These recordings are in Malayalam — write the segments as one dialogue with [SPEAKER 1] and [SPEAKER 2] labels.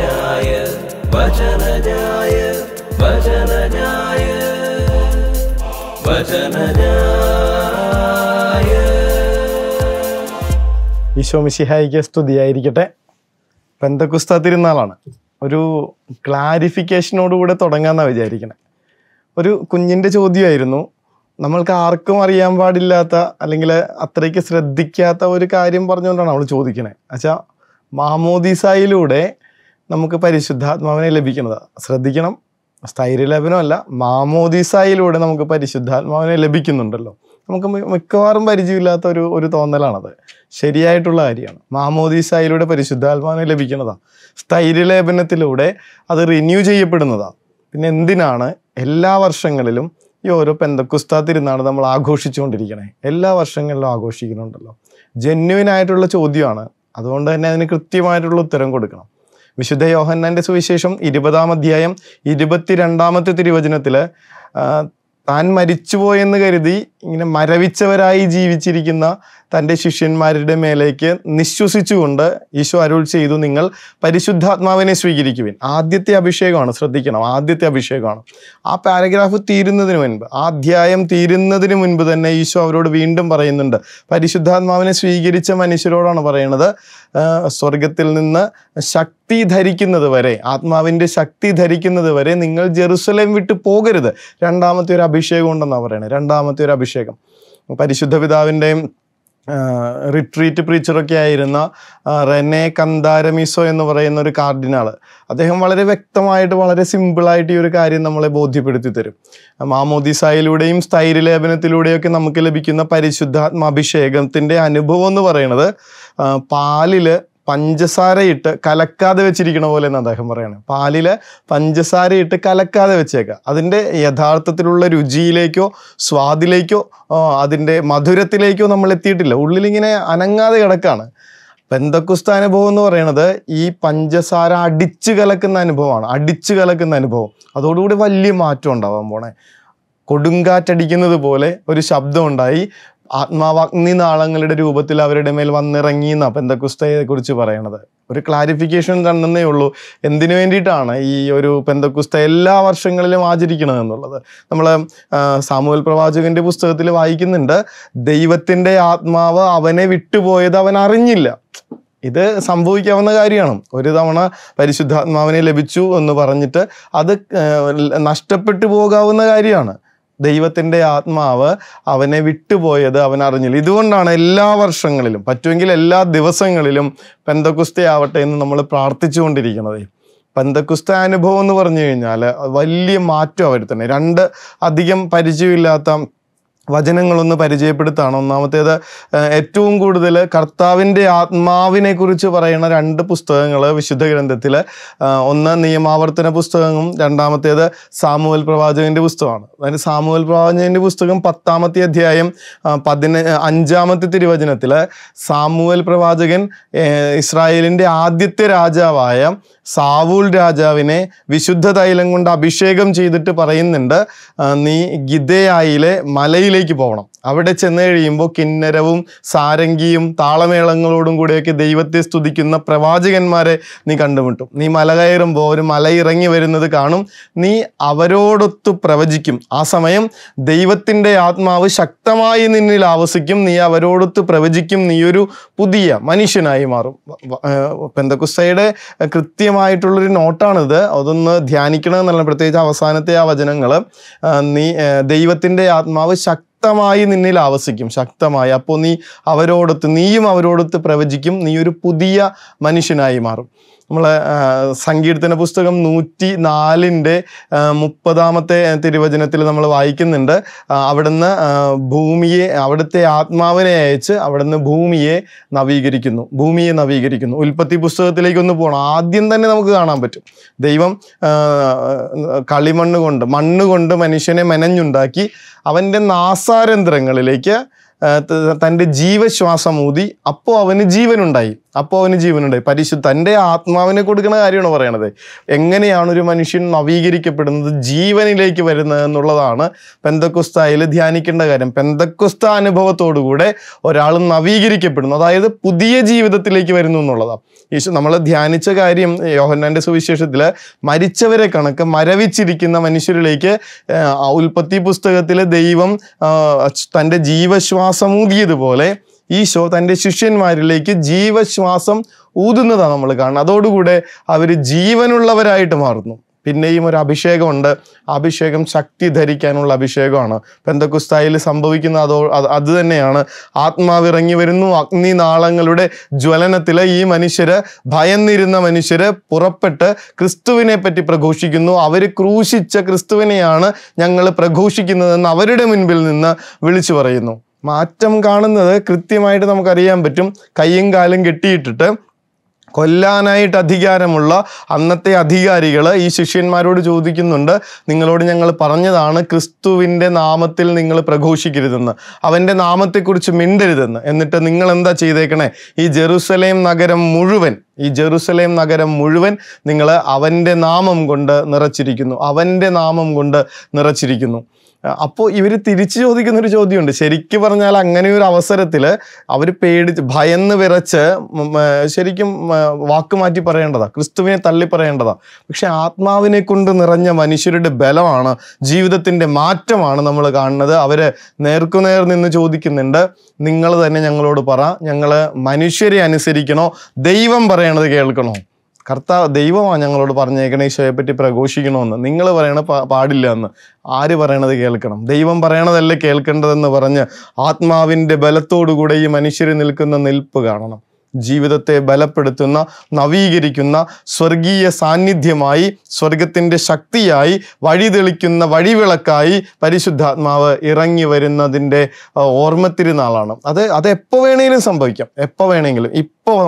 [SPEAKER 1] വചനജായ വചനജായ വചനജായ വചനജായ ഈശോ മിശിഹായിക്ക് സ്തുതിയായിരിക്കട്ടെ പെന്തക്കുസ്ത തിരുനാളാണ് ഒരു ക്ലാരിഫിക്കേഷനോടുകൂടെ തുടങ്ങാമെന്നാണ് വിചാരിക്കണേ ഒരു കുഞ്ഞിൻ്റെ ചോദ്യമായിരുന്നു നമ്മൾക്ക് ആർക്കും അറിയാൻ പാടില്ലാത്ത അല്ലെങ്കിൽ അത്രയ്ക്ക് ശ്രദ്ധിക്കാത്ത ഒരു കാര്യം പറഞ്ഞുകൊണ്ടാണ് അവൾ ചോദിക്കണേ അച്ഛാ മാമോദിസായിലൂടെ നമുക്ക് പരിശുദ്ധാത്മാവിനെ ലഭിക്കുന്നത് ശ്രദ്ധിക്കണം സ്ഥൈര്യലഭനമല്ല മാമോദിസായിലൂടെ നമുക്ക് പരിശുദ്ധാത്മാവിനെ ലഭിക്കുന്നുണ്ടല്ലോ നമുക്ക് മിക്കവാറും പരിചയമില്ലാത്ത ഒരു ഒരു തോന്നലാണത് ശരിയായിട്ടുള്ള കാര്യമാണ് മാമോദീസായിലൂടെ പരിശുദ്ധാത്മാവിനെ ലഭിക്കുന്നതാണ് സ്ഥൈര്യലേപനത്തിലൂടെ അത് റിന്യൂ ചെയ്യപ്പെടുന്നതാണ് പിന്നെ എന്തിനാണ് എല്ലാ വർഷങ്ങളിലും ഈ ഓരോ പെന്തക്കുസ്താ തിരുന്നാണ് നമ്മൾ ആഘോഷിച്ചുകൊണ്ടിരിക്കണേ എല്ലാ വർഷങ്ങളിലും ആഘോഷിക്കുന്നുണ്ടല്ലോ ജെന്യുവിനായിട്ടുള്ള ചോദ്യമാണ് അതുകൊണ്ട് തന്നെ അതിന് കൃത്യമായിട്ടുള്ള ഉത്തരം കൊടുക്കണം വിശുദ്ധ യോഹന്നാന്റെ സുവിശേഷം ഇരുപതാം അധ്യായം ഇരുപത്തിരണ്ടാമത്തെ തിരുവചനത്തിൽ താൻ മരിച്ചുപോയെന്ന് കരുതി ഇങ്ങനെ മരവിച്ചവരായി ജീവിച്ചിരിക്കുന്ന തൻ്റെ ശിഷ്യന്മാരുടെ മേലേക്ക് നിശ്വസിച്ചുകൊണ്ട് ഈശോ അരുൾ ചെയ്തു നിങ്ങൾ പരിശുദ്ധാത്മാവിനെ സ്വീകരിക്കുവിൻ ആദ്യത്തെ അഭിഷേകമാണ് ശ്രദ്ധിക്കണം ആദ്യത്തെ അഭിഷേകമാണ് ആ പാരഗ്രാഫ് തീരുന്നതിന് മുൻപ് ആ അധ്യായം തീരുന്നതിന് മുൻപ് തന്നെ ഈശോ അവരോട് വീണ്ടും പറയുന്നുണ്ട് പരിശുദ്ധാത്മാവിനെ സ്വീകരിച്ച മനുഷ്യരോടാണ് പറയുന്നത് സ്വർഗത്തിൽ നിന്ന് ശക്തി ധരിക്കുന്നത് വരെ ആത്മാവിൻ്റെ ശക്തി ധരിക്കുന്നത് വരെ നിങ്ങൾ ജെറുസലേം വിട്ട് പോകരുത് രണ്ടാമത്തെ ഒരു അഭിഷേകം ഉണ്ടെന്നാണ് പറയുന്നത് രണ്ടാമത്തെ ഒരു അഭിഷേകം അഭിഷേകം പരിശുദ്ധ പിതാവിൻ്റെയും റിട്രീറ്റ് പ്രീച്ചറൊക്കെ ആയിരുന്ന റെനെ കന്താരമിസോ എന്ന് പറയുന്ന ഒരു കാർഡിനാൾ അദ്ദേഹം വളരെ വ്യക്തമായിട്ട് വളരെ സിമ്പിളായിട്ട് ഈ ഒരു കാര്യം നമ്മളെ ബോധ്യപ്പെടുത്തി തരും മാമോദിസായിലൂടെയും സ്ഥൈര്യലേപനത്തിലൂടെയൊക്കെ നമുക്ക് ലഭിക്കുന്ന പരിശുദ്ധാത്മാഭിഷേകത്തിൻ്റെ അനുഭവം എന്ന് പറയുന്നത് പാലിൽ പഞ്ചസാരയിട്ട് കലക്കാതെ വെച്ചിരിക്കണ പോലെ എന്ന് അദ്ദേഹം പറയുന്നത് പാലിലെ പഞ്ചസാരയിട്ട് കലക്കാതെ വെച്ചേക്കാം അതിൻ്റെ യഥാർത്ഥത്തിലുള്ള രുചിയിലേക്കോ സ്വാദിലേക്കോ അതിൻ്റെ മധുരത്തിലേക്കോ നമ്മൾ എത്തിയിട്ടില്ല ഉള്ളിലിങ്ങനെ അനങ്ങാതെ കിടക്കാണ് ബന്ധക്കുസ്ത അനുഭവം എന്ന് പറയുന്നത് ഈ പഞ്ചസാര അടിച്ചു കലക്കുന്ന അനുഭവമാണ് അടിച്ചു കലക്കുന്ന അനുഭവം അതോടുകൂടി വലിയ മാറ്റം ഉണ്ടാവാൻ പോണേ കൊടുങ്കാറ്റടിക്കുന്നത് പോലെ ഒരു ശബ്ദമുണ്ടായി ആത്മാവഗ്നി നാളങ്ങളുടെ രൂപത്തിൽ അവരുടെ മേൽ വന്നിറങ്ങി എന്നാണ് പെന്തക്കുസ്തയെ കുറിച്ച് പറയണത് ഒരു ക്ലാരിഫിക്കേഷൻ തന്നെന്നേ ഉള്ളൂ എന്തിനു വേണ്ടിയിട്ടാണ് ഈ ഒരു പെന്തക്കുസ്ത എല്ലാ വർഷങ്ങളിലും ആചരിക്കുന്നത് എന്നുള്ളത് നമ്മൾ സാമൂഹ്യ പ്രവാചകന്റെ പുസ്തകത്തിൽ വായിക്കുന്നുണ്ട് ദൈവത്തിൻ്റെ ആത്മാവ് അവനെ വിട്ടുപോയത് അവൻ അറിഞ്ഞില്ല ഇത് സംഭവിക്കാവുന്ന കാര്യമാണ് ഒരു തവണ പരിശുദ്ധാത്മാവിനെ ലഭിച്ചു എന്ന് പറഞ്ഞിട്ട് അത് നഷ്ടപ്പെട്ടു പോകാവുന്ന കാര്യമാണ് ദൈവത്തിൻ്റെ ആത്മാവ് അവനെ വിട്ടുപോയത് അവൻ അറിഞ്ഞില്ല ഇതുകൊണ്ടാണ് എല്ലാ വർഷങ്ങളിലും പറ്റുമെങ്കിൽ എല്ലാ ദിവസങ്ങളിലും പെന്തക്കുസ്ത ആവട്ടെ എന്ന് നമ്മൾ പ്രാർത്ഥിച്ചുകൊണ്ടിരിക്കുന്നത് പെന്തക്കുസ്ത അനുഭവം എന്ന് പറഞ്ഞു കഴിഞ്ഞാൽ വലിയ മാറ്റം തന്നെ രണ്ട് അധികം പരിചയമില്ലാത്ത വചനങ്ങളൊന്ന് പരിചയപ്പെടുത്താണ് ഒന്നാമത്തേത് ഏറ്റവും കൂടുതൽ കർത്താവിൻ്റെ ആത്മാവിനെ കുറിച്ച് പറയുന്ന രണ്ട് പുസ്തകങ്ങൾ വിശുദ്ധ ഗ്രന്ഥത്തിൽ ഒന്ന് നിയമാവർത്തന പുസ്തകവും രണ്ടാമത്തേത് സാമൂഹൽ പ്രവാചകൻ്റെ പുസ്തകമാണ് അതായത് സാമൂഹൽ പ്രവാചകൻ്റെ പുസ്തകം പത്താമത്തെ അധ്യായം പതിന അഞ്ചാമത്തെ തിരുവചനത്തിൽ സാമൂഹൽ പ്രവാചകൻ ഇസ്രായേലിൻ്റെ ആദ്യത്തെ രാജാവായ സാവൂൽ രാജാവിനെ വിശുദ്ധ തൈലം കൊണ്ട് അഭിഷേകം ചെയ്തിട്ട് പറയുന്നുണ്ട് നീ ഗിതയായിലെ മലയിലെ ദ്വാരകയിലേക്ക് പോകണം അവിടെ ചെന്ന് കഴിയുമ്പോൾ കിന്നരവും സാരംഗിയും താളമേളങ്ങളോടും കൂടിയൊക്കെ ദൈവത്തെ സ്തുതിക്കുന്ന പ്രവാചകന്മാരെ നീ കണ്ടുമുട്ടും നീ മല കയറുമ്പോൾ ഒരു മല ഇറങ്ങി വരുന്നത് കാണും നീ അവരോടൊത്ത് പ്രവചിക്കും ആ സമയം ദൈവത്തിൻ്റെ ആത്മാവ് ശക്തമായി നിന്നിൽ ആവസിക്കും നീ അവരോടൊത്ത് പ്രവചിക്കും നീയൊരു പുതിയ മനുഷ്യനായി മാറും പെന്തക്കുസ്തയുടെ കൃത്യമായിട്ടുള്ളൊരു നോട്ടാണിത് അതൊന്ന് ധ്യാനിക്കണം പ്രത്യേകിച്ച് അവസാനത്തെ ആ വചനങ്ങൾ നീ ദൈവത്തിൻ്റെ ആത്മാവ് ശക്തി ശക്തമായി നിന്നിൽ ആവസിക്കും ശക്തമായി അപ്പോൾ നീ അവരോടൊത്ത് നീയും അവരോടൊത്ത് പ്രവചിക്കും നീ ഒരു പുതിയ മനുഷ്യനായി മാറും നമ്മളെ സങ്കീർത്തന പുസ്തകം നൂറ്റി നാലിൻ്റെ മുപ്പതാമത്തെ തിരുവചനത്തിൽ നമ്മൾ വായിക്കുന്നുണ്ട് അവിടുന്ന് ഭൂമിയെ അവിടുത്തെ ആത്മാവിനെ അയച്ച് അവിടുന്ന് ഭൂമിയെ നവീകരിക്കുന്നു ഭൂമിയെ നവീകരിക്കുന്നു ഉൽപ്പത്തി പുസ്തകത്തിലേക്ക് ഒന്ന് പോകണം ആദ്യം തന്നെ നമുക്ക് കാണാൻ പറ്റും ദൈവം കളിമണ്ണ് കൊണ്ട് മണ്ണ് കൊണ്ട് മനുഷ്യനെ മെനഞ്ഞുണ്ടാക്കി അവൻ്റെ നാസാരന്ധ്രങ്ങളിലേക്ക് തൻ്റെ ജീവശ്വാസം ഊതി അപ്പോൾ അവന് ജീവനുണ്ടായി അപ്പോൾ അവന് ജീവനുണ്ടായി പരിശു തൻ്റെ ആത്മാവിനെ കൊടുക്കുന്ന കാര്യമാണ് പറയണത് എങ്ങനെയാണ് ഒരു മനുഷ്യൻ നവീകരിക്കപ്പെടുന്നത് ജീവനിലേക്ക് വരുന്നത് എന്നുള്ളതാണ് പെന്തക്കുസ്തായിൽ ധ്യാനിക്കേണ്ട കാര്യം പെന്തക്കുസ്ത അനുഭവത്തോടുകൂടെ ഒരാൾ നവീകരിക്കപ്പെടുന്നു അതായത് പുതിയ ജീവിതത്തിലേക്ക് വരുന്നു എന്നുള്ളതാണ് യേശു നമ്മൾ ധ്യാനിച്ച കാര്യം യോഹന്നാൻ്റെ സുവിശേഷത്തിൽ മരിച്ചവരെ കണക്ക് മരവിച്ചിരിക്കുന്ന മനുഷ്യരിലേക്ക് ഉൽപ്പത്തി പുസ്തകത്തിലെ ദൈവം തൻ്റെ ജീവശ്വാസം ഊതിയതുപോലെ ഈശോ തൻ്റെ ശിഷ്യന്മാരിലേക്ക് ജീവശ്വാസം ഊതുന്നതാണ് നമ്മൾ കാണുന്നത് അതോടുകൂടെ അവർ ജീവനുള്ളവരായിട്ട് മാറുന്നു പിന്നെയും ഒരു അഭിഷേകമുണ്ട് അഭിഷേകം ശക്തി ധരിക്കാനുള്ള അഭിഷേകമാണ് പെന്തക്കുസ്തായിൽ സംഭവിക്കുന്ന അതോ അത് തന്നെയാണ് ആത്മാവ് ഇറങ്ങി വരുന്നു അഗ്നി നാളങ്ങളുടെ ജ്വലനത്തിൽ ഈ മനുഷ്യര് ഭയന്നിരുന്ന മനുഷ്യര് പുറപ്പെട്ട് ക്രിസ്തുവിനെ പറ്റി പ്രഘോഷിക്കുന്നു അവർ ക്രൂശിച്ച ക്രിസ്തുവിനെയാണ് ഞങ്ങൾ പ്രഘോഷിക്കുന്നതെന്ന് അവരുടെ മുൻപിൽ നിന്ന് വിളിച്ചു പറയുന്നു മാറ്റം കാണുന്നത് കൃത്യമായിട്ട് നമുക്കറിയാൻ പറ്റും കയ്യും കാലും കെട്ടിയിട്ടിട്ട് കൊല്ലാനായിട്ട് അധികാരമുള്ള അന്നത്തെ അധികാരികൾ ഈ ശിഷ്യന്മാരോട് ചോദിക്കുന്നുണ്ട് നിങ്ങളോട് ഞങ്ങൾ പറഞ്ഞതാണ് ക്രിസ്തുവിൻ്റെ നാമത്തിൽ നിങ്ങൾ പ്രഘോഷിക്കരുതെന്ന് അവൻ്റെ നാമത്തെക്കുറിച്ച് മിണ്ടരുതെന്ന് എന്നിട്ട് നിങ്ങൾ എന്താ ചെയ്തേക്കണേ ഈ ജെറുസലേം നഗരം മുഴുവൻ ഈ ജെറുസലേം നഗരം മുഴുവൻ നിങ്ങൾ അവൻ്റെ നാമം കൊണ്ട് നിറച്ചിരിക്കുന്നു അവൻ്റെ നാമം കൊണ്ട് നിറച്ചിരിക്കുന്നു അപ്പോൾ ഇവർ തിരിച്ചു ചോദിക്കുന്ന ഒരു ചോദ്യമുണ്ട് ശരിക്കും പറഞ്ഞാൽ അങ്ങനെ ഒരു അവസരത്തിൽ അവർ പേടിച്ച് ഭയന്ന് വിറച്ച് ശരിക്കും വാക്ക് മാറ്റി പറയേണ്ടതാ ക്രിസ്തുവിനെ തള്ളി പറയേണ്ടതാ പക്ഷെ ആത്മാവിനെ കൊണ്ട് നിറഞ്ഞ മനുഷ്യരുടെ ബലമാണ് ജീവിതത്തിൻ്റെ മാറ്റമാണ് നമ്മൾ കാണുന്നത് അവർ നേർക്കുനേർ നിന്ന് ചോദിക്കുന്നുണ്ട് നിങ്ങൾ തന്നെ ഞങ്ങളോട് പറ ഞങ്ങൾ മനുഷ്യരെ അനുസരിക്കണോ ദൈവം പറയണത് കേൾക്കണോ കർത്താവ് ദൈവമാണ് ഞങ്ങളോട് പറഞ്ഞേക്കണ ഈശോയെ പറ്റി പ്രഘോഷിക്കണമെന്ന് നിങ്ങൾ പറയണ പാടില്ല എന്ന് ആര് പറയണത് കേൾക്കണം ദൈവം പറയണതല്ലേ കേൾക്കേണ്ടതെന്ന് പറഞ്ഞ് ആത്മാവിൻ്റെ ബലത്തോടുകൂടെ ഈ മനുഷ്യർ നിൽക്കുന്ന നിൽപ്പ് കാണണം ജീവിതത്തെ ബലപ്പെടുത്തുന്ന നവീകരിക്കുന്ന സ്വർഗീയ സാന്നിധ്യമായി സ്വർഗത്തിൻ്റെ ശക്തിയായി വഴിതെളിക്കുന്ന വഴിവിളക്കായി പരിശുദ്ധാത്മാവ് ഇറങ്ങി വരുന്നതിൻ്റെ ഓർമ്മത്തിരുന്നാളാണ് അത് അത് എപ്പോൾ വേണമെങ്കിലും സംഭവിക്കാം എപ്പോൾ വേണമെങ്കിലും ഇപ്പോൾ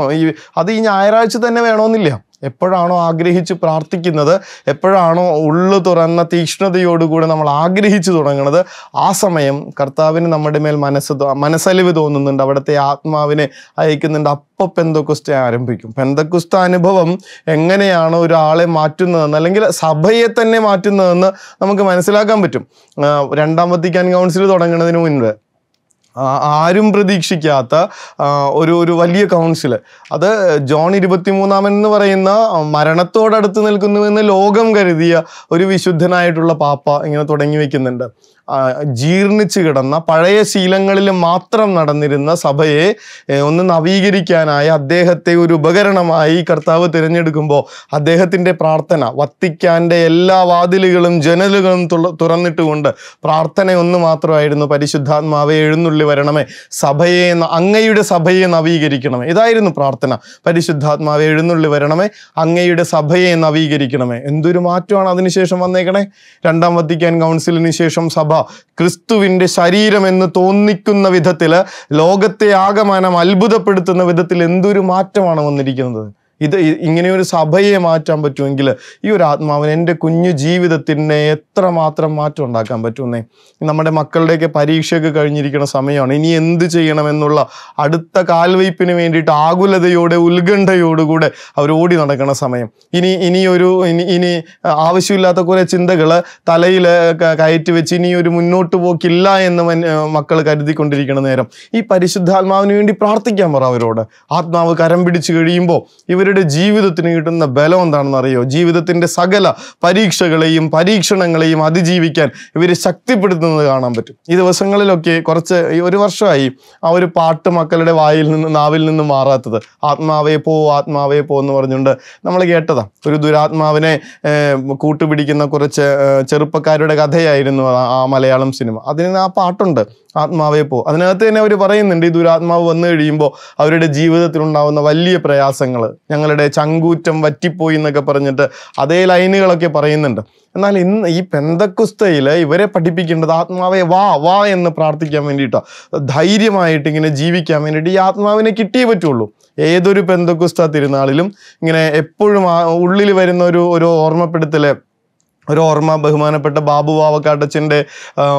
[SPEAKER 1] അത് ഈ ഞായറാഴ്ച തന്നെ വേണമെന്നില്ല എപ്പോഴാണോ ആഗ്രഹിച്ച് പ്രാർത്ഥിക്കുന്നത് എപ്പോഴാണോ ഉള്ളു തുറന്ന തീക്ഷ്ണതയോടുകൂടെ നമ്മൾ ആഗ്രഹിച്ചു തുടങ്ങുന്നത് ആ സമയം കർത്താവിന് നമ്മുടെ മേൽ മനസ്സ് മനസ്സലിവ് തോന്നുന്നുണ്ട് അവിടുത്തെ ആത്മാവിനെ അയക്കുന്നുണ്ട് അപ്പൊ പെന്തക്കുസ്ത ആരംഭിക്കും പെന്തക്കുസ്ത അനുഭവം എങ്ങനെയാണ് ഒരാളെ മാറ്റുന്നതെന്ന് അല്ലെങ്കിൽ സഭയെ തന്നെ മാറ്റുന്നതെന്ന് നമുക്ക് മനസ്സിലാക്കാൻ പറ്റും രണ്ടാം വത്തിക്കാൻ കൗൺസിൽ തുടങ്ങുന്നതിന് മുൻപ് ആരും പ്രതീക്ഷിക്കാത്ത ഒരു ഒരു വലിയ കൗൺസിൽ അത് ജോൺ ഇരുപത്തിമൂന്നാമൻ എന്ന് പറയുന്ന മരണത്തോടടുത്ത് നിൽക്കുന്നുവെന്ന് ലോകം കരുതിയ ഒരു വിശുദ്ധനായിട്ടുള്ള പാപ്പ ഇങ്ങനെ തുടങ്ങി വെക്കുന്നുണ്ട് ജീർണിച്ച് കിടന്ന പഴയ ശീലങ്ങളിൽ മാത്രം നടന്നിരുന്ന സഭയെ ഒന്ന് നവീകരിക്കാനായി അദ്ദേഹത്തെ ഒരു ഉപകരണമായി കർത്താവ് തിരഞ്ഞെടുക്കുമ്പോൾ അദ്ദേഹത്തിൻ്റെ പ്രാർത്ഥന വത്തിക്കാൻ്റെ എല്ലാ വാതിലുകളും ജനലുകളും തുറന്നിട്ടുകൊണ്ട് പ്രാർത്ഥന ഒന്ന് മാത്രമായിരുന്നു പരിശുദ്ധാത്മാവെ എഴുന്നള്ളി വരണമേ സഭയെ അങ്ങയുടെ സഭയെ നവീകരിക്കണമേ ഇതായിരുന്നു പ്രാർത്ഥന പരിശുദ്ധാത്മാവെ എഴുന്നള്ളി വരണമേ അങ്ങയുടെ സഭയെ നവീകരിക്കണമേ എന്തൊരു മാറ്റമാണ് അതിനുശേഷം വന്നേക്കണേ രണ്ടാം വത്തിക്കാൻ കൗൺസിലിന് ശേഷം സഭ ക്രിസ്തുവിൻ്റെ ശരീരം എന്ന് തോന്നിക്കുന്ന വിധത്തിൽ ലോകത്തെ ആകമാനം അത്ഭുതപ്പെടുത്തുന്ന വിധത്തിൽ എന്തൊരു മാറ്റമാണ് വന്നിരിക്കുന്നത് ഇത് ഇങ്ങനെയൊരു സഭയെ മാറ്റാൻ പറ്റുമെങ്കിൽ ഈ ഒരു ആത്മാവിന് എൻ്റെ കുഞ്ഞു ജീവിതത്തിനെ എത്രമാത്രം മാറ്റം ഉണ്ടാക്കാൻ പറ്റുമെന്നേ നമ്മുടെ മക്കളുടെയൊക്കെ പരീക്ഷയൊക്കെ കഴിഞ്ഞിരിക്കുന്ന സമയമാണ് ഇനി എന്ത് ചെയ്യണമെന്നുള്ള അടുത്ത കാൽവയ്പ്പിന് വേണ്ടിയിട്ട് ആകുലതയോടെ ഉത്കണ്ഠയോടുകൂടെ അവർ ഓടി നടക്കുന്ന സമയം ഇനി ഇനിയൊരു ഇനി ഇനി ആവശ്യമില്ലാത്ത കുറേ ചിന്തകൾ തലയിൽ കയറ്റി വെച്ച് ഇനിയൊരു ഒരു മുന്നോട്ട് പോക്കില്ല എന്ന് മക്കൾ കരുതിക്കൊണ്ടിരിക്കുന്ന നേരം ഈ പരിശുദ്ധാത്മാവിന് വേണ്ടി പ്രാർത്ഥിക്കാൻ പറ അവരോട് ആത്മാവ് കരം പിടിച്ച് കഴിയുമ്പോൾ ഇവർ അവരുടെ ജീവിതത്തിന് കിട്ടുന്ന ബലം എന്താണെന്ന് അറിയോ ജീവിതത്തിൻ്റെ സകല പരീക്ഷകളെയും പരീക്ഷണങ്ങളെയും അതിജീവിക്കാൻ ഇവർ ശക്തിപ്പെടുത്തുന്നത് കാണാൻ പറ്റും ഈ ദിവസങ്ങളിലൊക്കെ കുറച്ച് ഒരു വർഷമായി ആ ഒരു പാട്ട് മക്കളുടെ വായിൽ നിന്ന് നാവിൽ നിന്ന് മാറാത്തത് ആത്മാവേ പോ ആത്മാവേ പോ എന്ന് പറഞ്ഞുകൊണ്ട് നമ്മൾ കേട്ടതാ ഒരു ദുരാത്മാവിനെ കൂട്ടുപിടിക്കുന്ന കുറച്ച് ചെറുപ്പക്കാരുടെ കഥയായിരുന്നു ആ മലയാളം സിനിമ അതിന് ആ പാട്ടുണ്ട് ആത്മാവേ പോ അതിനകത്ത് തന്നെ അവർ പറയുന്നുണ്ട് ഈ ദുരാത്മാവ് വന്നു കഴിയുമ്പോൾ അവരുടെ ജീവിതത്തിലുണ്ടാവുന്ന വലിയ പ്രയാസങ്ങൾ ഞങ്ങളുടെ ചങ്കൂറ്റം വറ്റിപ്പോയി എന്നൊക്കെ പറഞ്ഞിട്ട് അതേ ലൈനുകളൊക്കെ പറയുന്നുണ്ട് എന്നാൽ ഇന്ന് ഈ പെന്തക്കുസ്തയിൽ ഇവരെ പഠിപ്പിക്കേണ്ടത് ആത്മാവെ വാ വാ എന്ന് പ്രാർത്ഥിക്കാൻ വേണ്ടിയിട്ടോ ധൈര്യമായിട്ട് ഇങ്ങനെ ജീവിക്കാൻ വേണ്ടിയിട്ട് ഈ ആത്മാവിനെ കിട്ടിയേ പറ്റുള്ളൂ ഏതൊരു പെന്തക്കുസ്ത തിരുനാളിലും ഇങ്ങനെ എപ്പോഴും ഉള്ളിൽ വരുന്ന ഒരു ഒരു ഓർമ്മപ്പെടുത്തൽ ഒരു ഓർമ്മ ബഹുമാനപ്പെട്ട ബാബു വാവക്കാട്ടച്ചൻ്റെ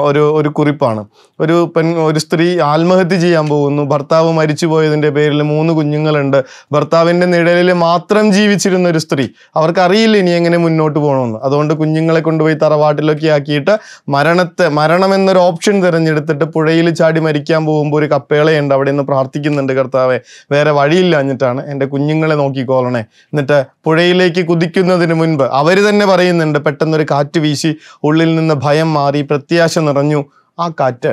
[SPEAKER 1] ഒരു ഒരു കുറിപ്പാണ് ഒരു പെൺ ഒരു സ്ത്രീ ആത്മഹത്യ ചെയ്യാൻ പോകുന്നു ഭർത്താവ് മരിച്ചു പോയതിൻ്റെ പേരിൽ മൂന്ന് കുഞ്ഞുങ്ങളുണ്ട് ഭർത്താവിൻ്റെ നിഴലിൽ മാത്രം ജീവിച്ചിരുന്ന ഒരു സ്ത്രീ അവർക്കറിയില്ല ഇനി എങ്ങനെ മുന്നോട്ട് പോകണമെന്ന് അതുകൊണ്ട് കുഞ്ഞുങ്ങളെ കൊണ്ടുപോയി തറവാട്ടിലൊക്കെ ആക്കിയിട്ട് മരണത്തെ മരണം എന്നൊരു ഓപ്ഷൻ തിരഞ്ഞെടുത്തിട്ട് പുഴയിൽ ചാടി മരിക്കാൻ പോകുമ്പോൾ ഒരു കപ്പേളയുണ്ട് അവിടെ നിന്ന് പ്രാർത്ഥിക്കുന്നുണ്ട് കർത്താവെ വേറെ വഴിയില്ല എന്നിട്ടാണ് എൻ്റെ കുഞ്ഞുങ്ങളെ നോക്കിക്കോളണേ എന്നിട്ട് പുഴയിലേക്ക് കുതിക്കുന്നതിന് മുൻപ് അവർ തന്നെ പറയുന്നുണ്ട് പെട്ടെന്ന് ഒരു കാറ്റ് വീശി ഉള്ളിൽ നിന്ന് ഭയം മാറി പ്രത്യാശ നിറഞ്ഞു ആ കാറ്റ്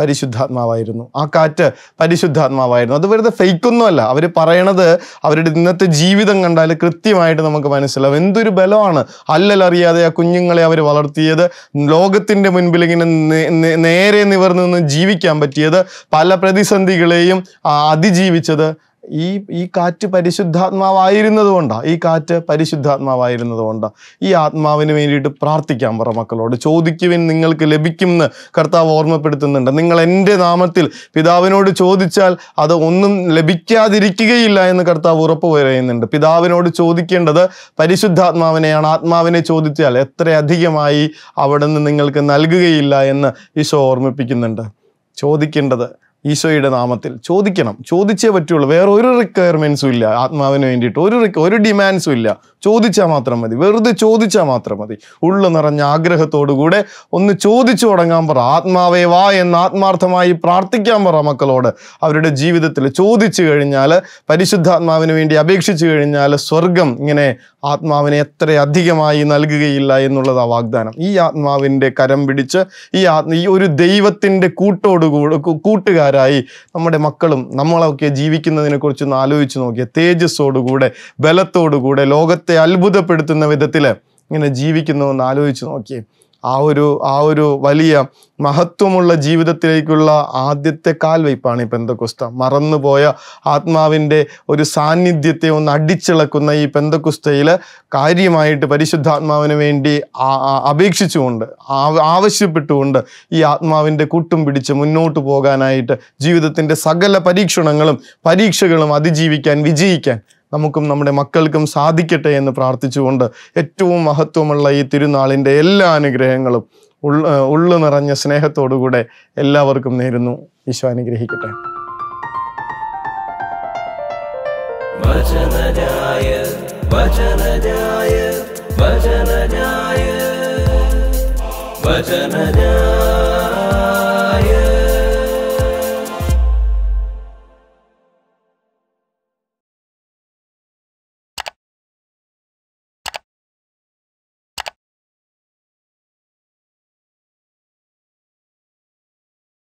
[SPEAKER 1] പരിശുദ്ധാത്മാവായിരുന്നു ആ കാറ്റ് പരിശുദ്ധാത്മാവായിരുന്നു അത് വെറുതെ ഫെയ്ക്കൊന്നുമല്ല അവർ പറയണത് അവരുടെ ഇന്നത്തെ ജീവിതം കണ്ടാൽ കൃത്യമായിട്ട് നമുക്ക് മനസ്സിലാവും എന്തൊരു ബലമാണ് അല്ലലറിയാതെ ആ കുഞ്ഞുങ്ങളെ അവർ വളർത്തിയത് ലോകത്തിൻ്റെ മുൻപിൽ ഇങ്ങനെ നേരെ നിവർന്നു നിന്ന് ജീവിക്കാൻ പറ്റിയത് പല പ്രതിസന്ധികളെയും അതിജീവിച്ചത് ഈ ഈ കാറ്റ് പരിശുദ്ധാത്മാവായിരുന്നത് ഈ കാറ്റ് പരിശുദ്ധാത്മാവായിരുന്നത് ഈ ആത്മാവിന് വേണ്ടിയിട്ട് പ്രാർത്ഥിക്കാൻ പറ മക്കളോട് ചോദിക്കുവിൻ നിങ്ങൾക്ക് ലഭിക്കുമെന്ന് കർത്താവ് ഓർമ്മപ്പെടുത്തുന്നുണ്ട് നിങ്ങൾ എൻ്റെ നാമത്തിൽ പിതാവിനോട് ചോദിച്ചാൽ അത് ഒന്നും ലഭിക്കാതിരിക്കുകയില്ല എന്ന് കർത്താവ് ഉറപ്പ് പറയുന്നുണ്ട് പിതാവിനോട് ചോദിക്കേണ്ടത് പരിശുദ്ധാത്മാവിനെയാണ് ആത്മാവിനെ ചോദിച്ചാൽ എത്രയധികമായി അവിടെ നിന്ന് നിങ്ങൾക്ക് നൽകുകയില്ല എന്ന് ഈശോ ഓർമ്മിപ്പിക്കുന്നുണ്ട് ചോദിക്കേണ്ടത് ഈശോയുടെ നാമത്തിൽ ചോദിക്കണം ചോദിച്ചേ പറ്റുള്ളൂ വേറെ ഒരു റിക്വയർമെൻസും ഇല്ല ആത്മാവിന് വേണ്ടിയിട്ട് ഒരു ഒരു ഡിമാൻഡ്സും ഇല്ല ചോദിച്ചാൽ മാത്രം മതി വെറുതെ ചോദിച്ചാൽ മാത്രം മതി ഉള്ളു നിറഞ്ഞ ആഗ്രഹത്തോടുകൂടെ ഒന്ന് ചോദിച്ചു തുടങ്ങാൻ പറ ആത്മാവേ വാ എന്ന് ആത്മാർത്ഥമായി പ്രാർത്ഥിക്കാൻ പറ മക്കളോട് അവരുടെ ജീവിതത്തിൽ ചോദിച്ചു കഴിഞ്ഞാൽ പരിശുദ്ധാത്മാവിന് വേണ്ടി അപേക്ഷിച്ചു കഴിഞ്ഞാൽ സ്വർഗം ഇങ്ങനെ ആത്മാവിനെ എത്ര അധികമായി നൽകുകയില്ല എന്നുള്ളത് ആ വാഗ്ദാനം ഈ ആത്മാവിൻ്റെ കരം പിടിച്ച് ഈ ആത്മ ഈ ഒരു ദൈവത്തിൻ്റെ കൂട്ടോടുകൂടെ കൂട്ടുകാർ പൗരന്മാരായി നമ്മുടെ മക്കളും നമ്മളൊക്കെ ജീവിക്കുന്നതിനെക്കുറിച്ചൊന്ന് ആലോചിച്ച് നോക്കിയ തേജസ്സോടുകൂടെ ബലത്തോടുകൂടെ ലോകത്തെ അത്ഭുതപ്പെടുത്തുന്ന വിധത്തിൽ ഇങ്ങനെ ജീവിക്കുന്നു എന്ന് ആലോചിച്ച് നോക്കിയേ ആ ഒരു ആ ഒരു വലിയ മഹത്വമുള്ള ജീവിതത്തിലേക്കുള്ള ആദ്യത്തെ കാൽവയ്പ്പാണ് ഈ പെന്തക്കുസ്ത മറന്നുപോയ ആത്മാവിൻ്റെ ഒരു സാന്നിധ്യത്തെ ഒന്ന് അടിച്ചിളക്കുന്ന ഈ പെന്തക്കുസ്തയിൽ കാര്യമായിട്ട് പരിശുദ്ധാത്മാവിന് വേണ്ടി അപേക്ഷിച്ചുകൊണ്ട് ആവശ്യപ്പെട്ടുകൊണ്ട് ഈ ആത്മാവിൻ്റെ കൂട്ടും പിടിച്ച് മുന്നോട്ട് പോകാനായിട്ട് ജീവിതത്തിൻ്റെ സകല പരീക്ഷണങ്ങളും പരീക്ഷകളും അതിജീവിക്കാൻ വിജയിക്കാൻ നമുക്കും നമ്മുടെ മക്കൾക്കും സാധിക്കട്ടെ എന്ന് പ്രാർത്ഥിച്ചുകൊണ്ട് ഏറ്റവും മഹത്വമുള്ള ഈ തിരുനാളിൻ്റെ എല്ലാ അനുഗ്രഹങ്ങളും ഉള്ളു നിറഞ്ഞ സ്നേഹത്തോടുകൂടെ എല്ലാവർക്കും നേരുന്നു ഈശോ അനുഗ്രഹിക്കട്ടെ വചനജായ വചനജായ വചനജായ വചനജായ